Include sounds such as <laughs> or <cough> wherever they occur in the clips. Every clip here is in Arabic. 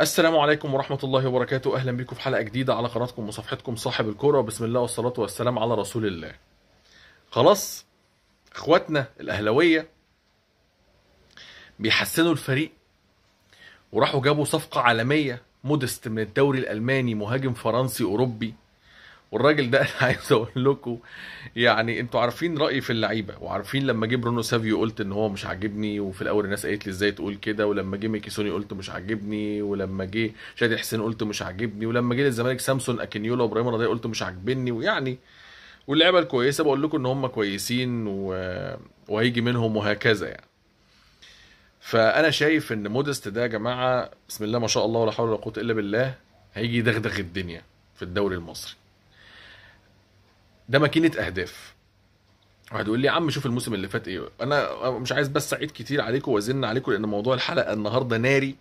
السلام عليكم ورحمة الله وبركاته أهلا بكم في حلقة جديدة على قناتكم وصفحتكم صاحب الكورة وبسم الله والصلاة والسلام على رسول الله خلاص اخواتنا الأهلوية بيحسنوا الفريق وراحوا جابوا صفقة عالمية مودست من الدوري الألماني مهاجم فرنسي أوروبي والراجل ده <laughs> انا عايز اقول لكم يعني انتوا عارفين رايي في اللعيبه وعارفين لما جه برونو سافيو قلت ان هو مش عاجبني وفي الاول الناس قالت لي ازاي تقول كده ولما جه ميكي سوني قلت مش عاجبني ولما جه شادي حسين قلت مش عاجبني ولما جه للزمالك سامسون اكينيولا وابراهيم رضاي قلت مش عاجبني ويعني واللعيبه الكويسه بقول لكم ان هم كويسين و... وهيجي منهم وهكذا يعني فانا شايف ان مودست ده يا جماعه بسم الله ما شاء الله ولا حول ولا قوه الا بالله هيجي يدغدغ الدنيا في الدوري المصري ده ماكينه اهداف واحد يقول لي يا عم شوف الموسم اللي فات ايه انا مش عايز بس اعيد كتير عليكم وازن عليكم لان موضوع الحلقه النهارده ناري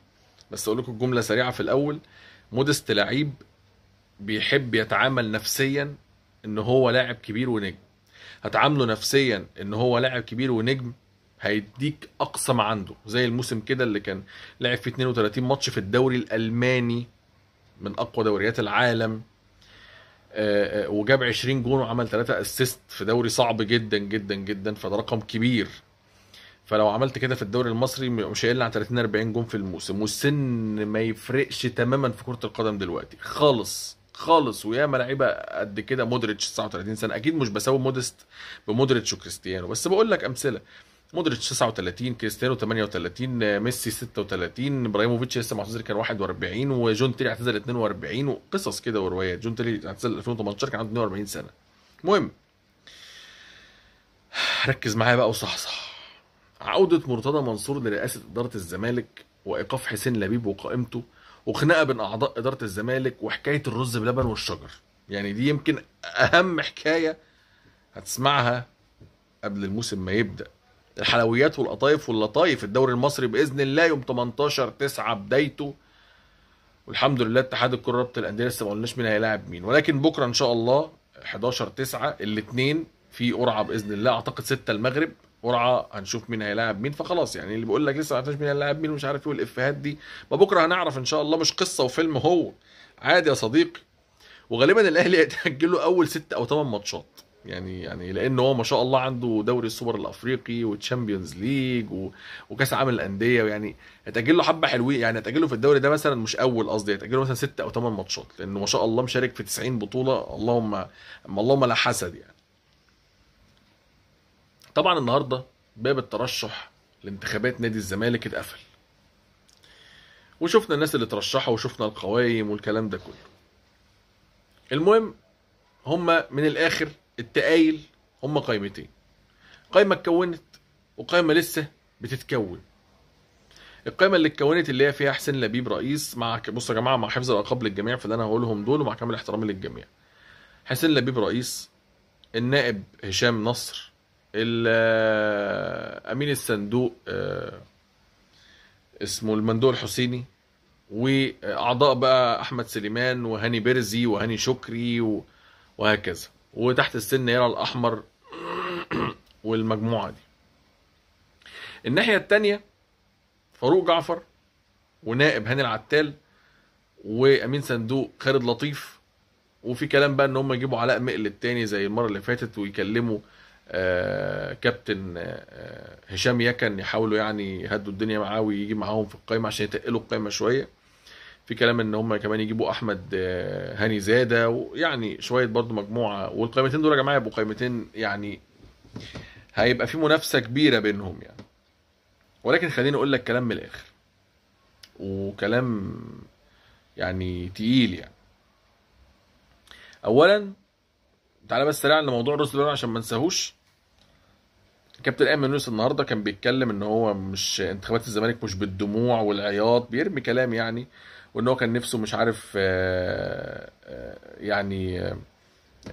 بس اقول لكم الجمله سريعه في الاول مودست لعيب بيحب يتعامل نفسيا ان هو لاعب كبير ونجم هتعامله نفسيا ان هو لاعب كبير ونجم هيديك اقصى ما عنده زي الموسم كده اللي كان لعب فيه 32 ماتش في الدوري الالماني من اقوى دوريات العالم آه، آه، وجاب 20 جون وعمل 3 اسيست في دوري صعب جدا جدا جدا فده رقم كبير فلو عملت كده في الدوري المصري مش هيقل عن 30 40 جون في الموسم والسن ما يفرقش تماما في كره القدم دلوقتي خالص خالص وياما لعيبه قد كده مودريتش 39 سنه اكيد مش بساوي مودست بمودريتش وكريستيانو بس بقول لك امثله مودريتش 39 كريستيانو 38 ميسي 36 ابراهيموفيتش لسه معتزل كان 41 وجون تيري اعتزل 42 وقصص كده وروايات جون تيري اعتزل 2018 كان عنده 42 سنه المهم ركز معايا بقى وصحصح عودة مرتضى منصور لرئاسة إدارة الزمالك وإيقاف حسين لبيب وقائمته وخناقة بين أعضاء إدارة الزمالك وحكاية الرز بلبن والشجر يعني دي يمكن أهم حكاية هتسمعها قبل الموسم ما يبدأ الحلويات والقطايف واللطايف الدوري المصري باذن الله يوم 18 9 بدايته والحمد لله اتحاد الكره رابطه الانديه لسه ما قلناش مين هيلاعب مين ولكن بكره ان شاء الله 11 9 الاثنين في قرعه باذن الله اعتقد 6 المغرب قرعه هنشوف مين هيلاعب مين فخلاص يعني اللي بيقول لك لسه ما عرفناش مين هيلاعب مين ومش عارف ايه والافيهات دي ما بكره هنعرف ان شاء الله مش قصه وفيلم هو عادي يا صديقي وغالبا الاهلي <laughs> هيتاجل له اول ست او ثمان ماتشات يعني يعني لان هو ما شاء الله عنده دوري السوبر الافريقي وتشامبيونز ليج وكاس عالم الانديه ويعني هتاجل له حبه حلوين يعني هتاجل في الدوري ده مثلا مش اول قصدي هتاجل له مثلا ست او ثمان ماتشات لانه ما شاء الله مشارك في 90 بطوله اللهم اللهم لا حسد يعني طبعا النهارده باب الترشح لانتخابات نادي الزمالك اتقفل وشفنا الناس اللي ترشحوا وشفنا القوائم والكلام ده كله المهم هما من الاخر التقايل هما قايمتين قايمه اتكونت وقايمه لسه بتتكون القائمه اللي اتكونت اللي هي فيها حسين لبيب رئيس مع بصوا يا جماعه مع حفظ الالقاب للجميع فاللي انا هقولهم دول ومع كامل احترامي للجميع حسين لبيب رئيس النائب هشام نصر امين الصندوق آه، اسمه المندوب الحسيني واعضاء بقى احمد سليمان وهاني بيرزي وهاني شكري وهكذا وتحت السن هنا الاحمر <clears throat> والمجموعه دي الناحيه الثانيه فاروق جعفر ونائب هاني العتال وامين صندوق خالد لطيف وفي كلام بقى ان هم يجيبوا علاء مقل الثاني زي المره اللي فاتت ويكلموا آه كابتن آه،, آه هشام يكن يحاولوا يعني يهدوا الدنيا معاه ويجي معاهم في القايمه عشان يتقلوا القايمه شويه في كلام ان هم كمان يجيبوا احمد آه، هاني زاده ويعني شويه برضو مجموعه والقائمتين دول يا جماعه يبقوا قائمتين يعني هيبقى في منافسه كبيره بينهم يعني ولكن خليني اقول لك كلام من الاخر وكلام يعني تقيل يعني اولا تعالى بس سريعا لموضوع روس ده عشان ما ننساهوش كابتن ايمن يونس النهارده كان بيتكلم ان هو مش انتخابات الزمالك مش بالدموع والعياط بيرمي كلام يعني وان هو كان نفسه مش عارف آه، آه، يعني آه،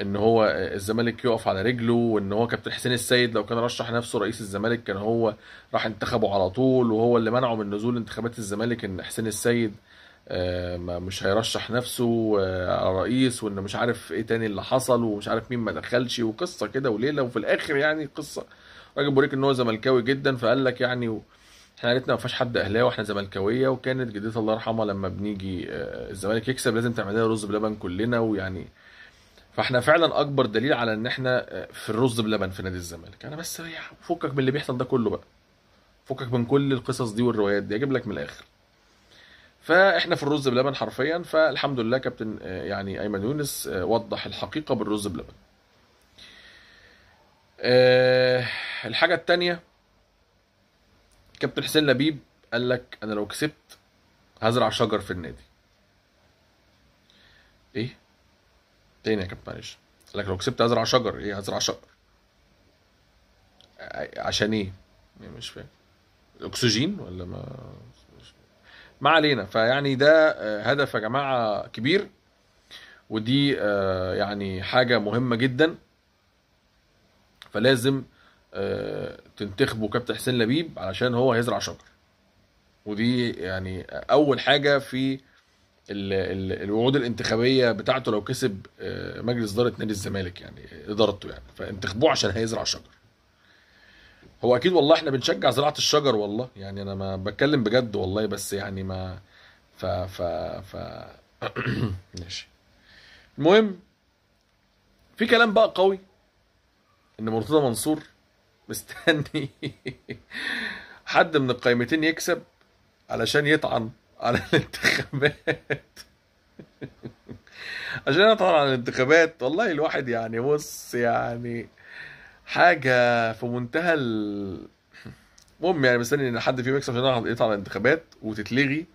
ان هو الزمالك يقف على رجله وان هو كابتن حسين السيد لو كان رشح نفسه رئيس الزمالك كان هو راح انتخبه على طول وهو اللي منعه من نزول انتخابات الزمالك ان حسين السيد مش هيرشح نفسه على رئيس وان مش عارف ايه تاني اللي حصل ومش عارف مين ما دخلش وقصه كده وليله وفي الاخر يعني قصه راجل بوريك ان هو زملكاوي جدا فقال لك يعني احنا عيلتنا ما فيهاش حد اهلاوي واحنا زملكاويه وكانت جدتي الله يرحمها لما بنيجي آه، الزمالك يكسب لازم تعمل لنا رز بلبن كلنا ويعني فاحنا فعلا اكبر دليل على ان احنا آه، في الرز بلبن في نادي الزمالك انا بس ريح فكك من اللي بيحصل ده كله بقى فكك من كل القصص دي والروايات دي اجيب لك من الاخر فاحنا في الرز بلبن حرفيا فالحمد لله كابتن آه، يعني ايمن يونس وضح الحقيقه بالرز بلبن الحاجه الثانيه كابتن حسين لبيب قال لك انا لو كسبت هزرع شجر في النادي ايه تاني يا كابتن معلش قال لك لو كسبت هزرع شجر ايه هزرع شجر عشان ايه يعني مش فاهم اكسجين ولا ما ما علينا فيعني ده هدف يا جماعه كبير ودي آه، يعني حاجه مهمه جدا فلازم آه، تنتخبه كابتن حسين لبيب علشان هو هيزرع شجر ودي يعني اول حاجه في الوعود الانتخابيه بتاعته لو كسب آه، مجلس اداره نادي الزمالك يعني ادارته يعني فانتخبوه عشان هيزرع شجر هو اكيد والله احنا بنشجع زراعه الشجر والله يعني انا ما بتكلم بجد والله بس يعني ما ف ف ف <clears throat> ماشي المهم في كلام بقى قوي ان مرتضى منصور مستني حد من القائمتين يكسب علشان يطعن على الانتخابات عشان يطعن على الانتخابات والله الواحد يعني بص يعني حاجه في منتهى المهم يعني مستني ان حد فيهم يكسب عشان يطعن على الانتخابات وتتلغي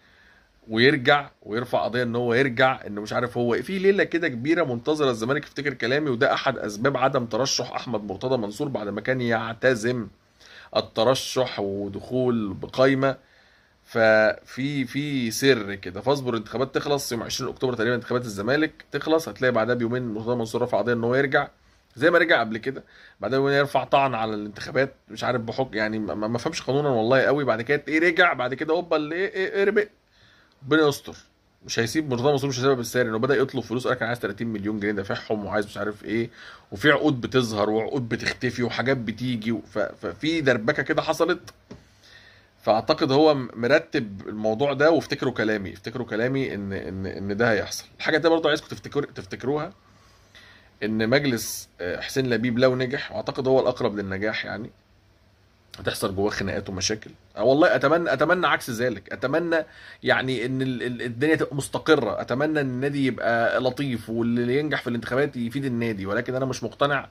ويرجع ويرفع قضيه ان هو يرجع انه مش عارف هو إيه. في ليله كده كبيره منتظره الزمالك يفتكر كلامي وده احد اسباب عدم ترشح احمد مرتضى منصور بعد ما كان يعتزم الترشح ودخول بقايمه ففي في سر كده فاصبر الانتخابات تخلص يوم 20 اكتوبر تقريبا انتخابات الزمالك تخلص هتلاقي بعدها بيومين مرتضى منصور رفع قضيه ان هو يرجع زي ما رجع قبل كده بيومين يرفع طعن على الانتخابات مش عارف بحكم يعني ما فهمش قانونا والله قوي بعد كده ايه رجع بعد كده هوبا اللي ايه ايه, إيه، ربق ربنا يستر مش هيسيب مرتضى منصور مش هيسيبها بالسهل انه بدا يطلب فلوس قال لك انا عايز 30 مليون جنيه دافعهم وعايز مش عارف ايه وفي عقود بتظهر وعقود بتختفي وحاجات بتيجي ففي دربكه كده حصلت فاعتقد هو مرتب الموضوع ده وافتكروا كلامي افتكروا كلامي ان ان ان ده هيحصل الحاجه دي برضه عايزكم تفتكر تفتكروها ان مجلس آه، حسين لبيب لو نجح واعتقد هو الاقرب للنجاح يعني هتحصل جواه خناقات ومشاكل آه، والله اتمنى اتمنى عكس ذلك اتمنى يعني ان الدنيا تبقى مستقره اتمنى ان النادي يبقى لطيف واللي ينجح في الانتخابات يفيد النادي ولكن انا مش مقتنع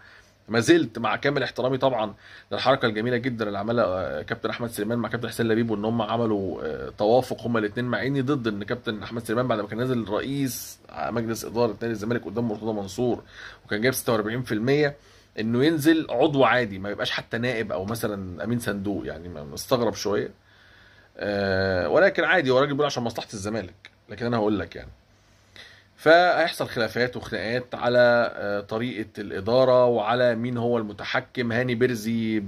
ما زلت مع كامل احترامي طبعا للحركه الجميله جدا اللي عملها آه، كابتن احمد سليمان مع كابتن حسين لبيب وان هم عملوا آه، توافق هما الاثنين مع اني ضد ان كابتن احمد سليمان بعد ما كان نازل رئيس مجلس اداره نادي الزمالك قدام مرتضى منصور وكان جايب 46% انه ينزل عضو عادي ما يبقاش حتى نائب او مثلا امين صندوق يعني مستغرب شويه أه ولكن عادي هو راجل بيقول عشان مصلحه الزمالك لكن انا هقول لك يعني فهيحصل خلافات وخناقات على آه، طريقه الاداره وعلى مين هو المتحكم هاني بيرزي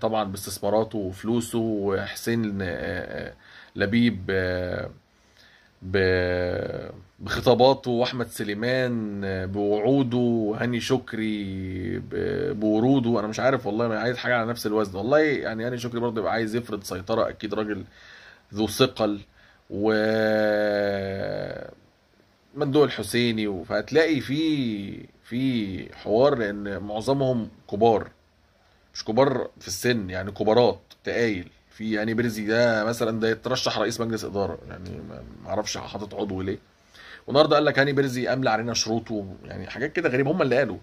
طبعا باستثماراته وفلوسه وحسين آه، آه، لبيب ب بخطاباته واحمد سليمان آه، بوعوده هاني شكري بوروده انا مش عارف والله انا عايز حاجه على نفس الوزن والله يعني هاني شكري برضه يبقى عايز يفرض سيطره اكيد راجل ذو ثقل و دول الحسيني فهتلاقي في في حوار لان معظمهم كبار مش كبار في السن يعني كبارات تقايل في يعني بيرزي ده مثلا ده يترشح رئيس مجلس اداره يعني ما اعرفش حاطط عضو ليه والنهارده قال لك هاني بيرزي املى علينا شروطه يعني حاجات كده غريبه هم اللي قالوا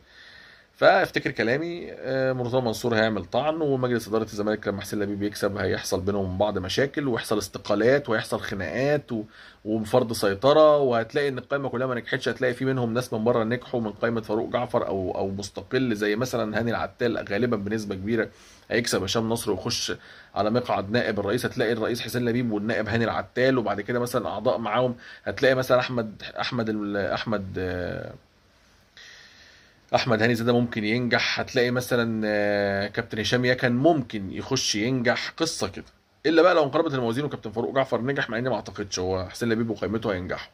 فافتكر كلامي آه، مرتضى منصور هيعمل طعن ومجلس اداره الزمالك لما حسين لبيب يكسب هيحصل بينهم بعض مشاكل ويحصل استقالات ويحصل خناقات وفرض سيطره وهتلاقي ان القائمه كلها ما نجحتش هتلاقي في منهم ناس من بره نجحوا من قائمه فاروق جعفر او او مستقل زي مثلا هاني العتال غالبا بنسبه كبيره هيكسب هشام نصر ويخش على مقعد نائب الرئيس هتلاقي الرئيس حسين لبيب والنائب هاني العتال وبعد كده مثلا اعضاء معاهم هتلاقي مثلا احمد احمد احمد, أحمد آه، احمد هاني زاده ممكن ينجح هتلاقي مثلا آه، كابتن هشام يا كان ممكن يخش ينجح قصه كده الا بقى لو انقلبت الموازين وكابتن فاروق جعفر نجح مع اني ما اعتقدش هو حسين لبيب وقيمته هينجحوا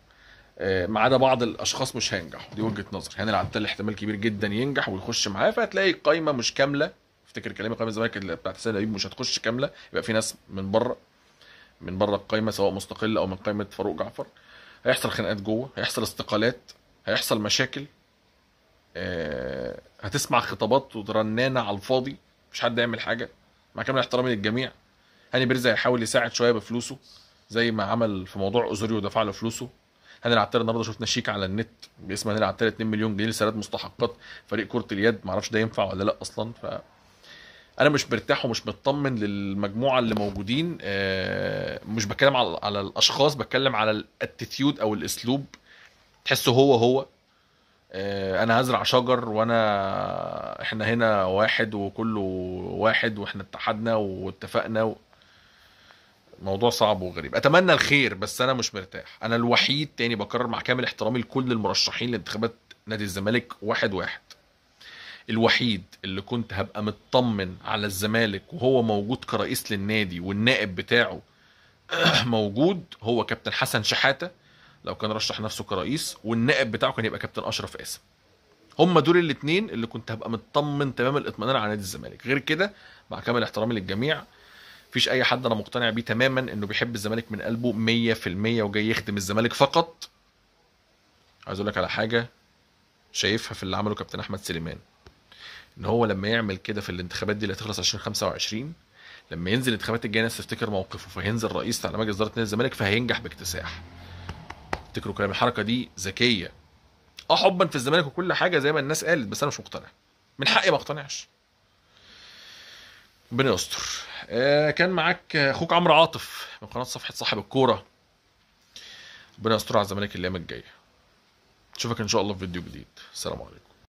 آه، ما عدا بعض الاشخاص مش هينجحوا دي وجهه نظري يعني العتال احتمال كبير جدا ينجح ويخش معاه فهتلاقي القايمه مش كامله افتكر كلامي قائمه الزمالك بتاعت حسين لبيب مش هتخش كامله يبقى في ناس من بره من بره القايمه سواء مستقله او من قايمه فاروق جعفر هيحصل خناقات جوه هيحصل استقالات هيحصل مشاكل آه، هتسمع خطابات رنانه على الفاضي مش حد هيعمل حاجه مع كامل احترامي للجميع هاني بيرز هيحاول يساعد شويه بفلوسه زي ما عمل في موضوع اوزوري ودفع له فلوسه هاني العطار النهارده شفنا شيك على النت باسم هاني العطار 2 مليون جنيه لسداد مستحقات فريق كره اليد معرفش ده ينفع ولا لا اصلا ف انا مش مرتاح ومش مطمن للمجموعه اللي موجودين آه، مش بتكلم على الاشخاص بتكلم على الاتيتيود او الاسلوب تحسه هو هو آه، انا هزرع شجر وانا احنا هنا واحد وكله واحد واحنا اتحدنا واتفقنا و... موضوع صعب وغريب اتمنى الخير بس انا مش مرتاح انا الوحيد تاني بكرر مع كامل احترامي لكل المرشحين لانتخابات نادي الزمالك واحد واحد الوحيد اللي كنت هبقى مطمن على الزمالك وهو موجود كرئيس للنادي والنائب بتاعه <clears throat> موجود هو كابتن حسن شحاته لو كان رشح نفسه كرئيس والنائب بتاعه كان يبقى كابتن اشرف قاسم هم دول الاثنين اللي كنت هبقى مطمن تمام الاطمئنان على نادي الزمالك غير كده مع كامل احترامي للجميع مفيش اي حد انا مقتنع بيه تماما انه بيحب الزمالك من قلبه 100% وجاي يخدم الزمالك فقط عايز اقول لك على حاجه شايفها في اللي عمله كابتن احمد سليمان ان هو لما يعمل كده في الانتخابات دي اللي هتخلص 2025 لما ينزل الانتخابات الجايه الناس تفتكر موقفه فهينزل رئيس على مجلس اداره نادي الزمالك فهينجح باكتساح افتكروا كلام الحركه دي ذكيه اه حبا في الزمالك وكل حاجه زي ما الناس قالت بس انا مش مقتنع من حقي ما اقتنعش ربنا يستر آه، كان معاك اخوك عمرو عاطف من قناه صفحه صاحب الكوره ربنا يستر على الزمالك الايام الجايه اشوفك ان شاء الله في فيديو جديد السلام عليكم